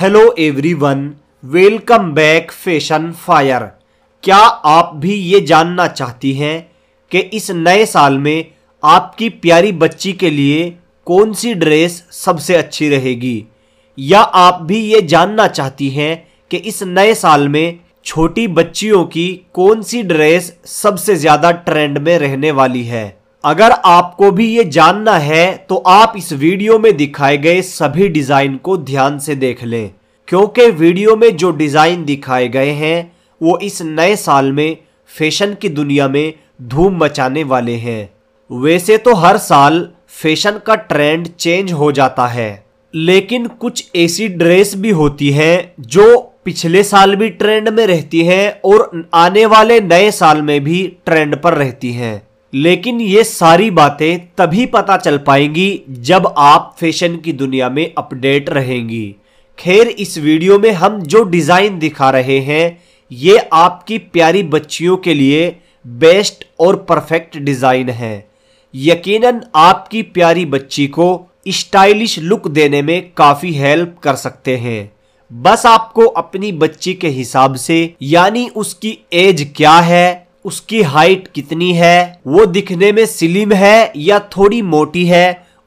hello everyone welcome back fashion fire क्या आप भी ये जानना चाहती हैं कि इस नए साल में आपकी प्यारी बच्ची के लिए कौन सी ड्रेस सबसे अच्छी रहेगी या आप भी ये जानना चाहती हैं कि इस नए साल में छोटी बच्चियों की कौन सी ड्रेस सबसे ज़्यादा ट्रेंड में रहने वाली है अगर आपको भी ये जानना है तो आप इस वीडियो में दिखाए गए सभी डिज़ाइन को ध्यान से देख लें क्योंकि वीडियो में जो डिज़ाइन दिखाए गए हैं वो इस नए साल में फैशन की दुनिया में धूम मचाने वाले हैं वैसे तो हर साल फैशन का ट्रेंड चेंज हो जाता है लेकिन कुछ ऐसी ड्रेस भी होती हैं जो पिछले साल भी ट्रेंड में रहती हैं और आने वाले नए साल में भी ट्रेंड पर रहती हैं लेकिन ये सारी बातें तभी पता चल पाएंगी जब आप फैशन की दुनिया में अपडेट रहेंगी खैर इस वीडियो में हम जो डिज़ाइन दिखा रहे हैं ये आपकी प्यारी बच्चियों के लिए बेस्ट और परफेक्ट डिज़ाइन है यकीनन आपकी प्यारी बच्ची को स्टाइलिश लुक देने में काफ़ी हेल्प कर सकते हैं बस आपको अपनी बच्ची के हिसाब से यानी उसकी एज क्या है उसकी हाइट कितनी है वो दिखने में स्लिम है या थोड़ी मोटी है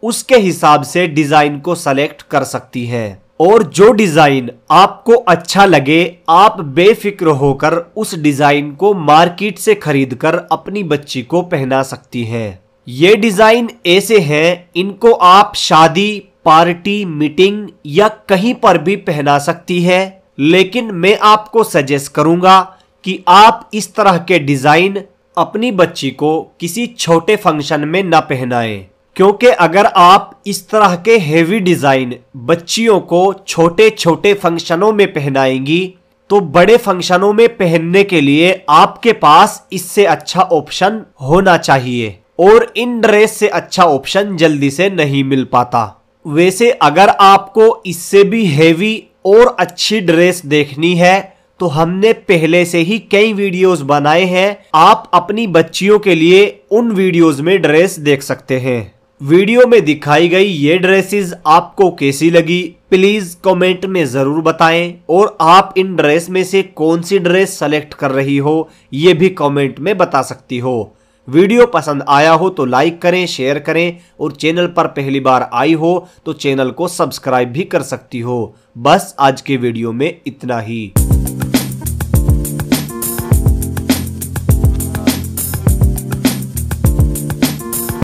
उसके हिसाब से डिजाइन को सेलेक्ट कर सकती है और जो डिजाइन आपको अच्छा लगे आप बेफिक्र होकर उस डिजाइन को मार्केट से खरीद कर अपनी बच्ची को पहना सकती हैं ये डिजाइन ऐसे हैं इनको आप शादी पार्टी मीटिंग या कहीं पर भी पहना सकती है लेकिन मैं आपको सजेस्ट करूंगा कि आप इस तरह के डिज़ाइन अपनी बच्ची को किसी छोटे फंक्शन में न पहनाएं क्योंकि अगर आप इस तरह के हेवी डिज़ाइन बच्चियों को छोटे छोटे फंक्शनों में पहनाएंगी तो बड़े फंक्शनों में पहनने के लिए आपके पास इससे अच्छा ऑप्शन होना चाहिए और इन ड्रेस से अच्छा ऑप्शन जल्दी से नहीं मिल पाता वैसे अगर आपको इससे भी हेवी और अच्छी ड्रेस देखनी है तो हमने पहले से ही कई वीडियोस बनाए हैं आप अपनी बच्चियों के लिए उन वीडियोस में ड्रेस देख सकते हैं वीडियो में दिखाई गई ये ड्रेसेस आपको कैसी लगी प्लीज कमेंट में जरूर बताएं और आप इन ड्रेस में से कौन सी ड्रेस सेलेक्ट कर रही हो ये भी कमेंट में बता सकती हो वीडियो पसंद आया हो तो लाइक करें शेयर करें और चैनल पर पहली बार आई हो तो चैनल को सब्सक्राइब भी कर सकती हो बस आज के वीडियो में इतना ही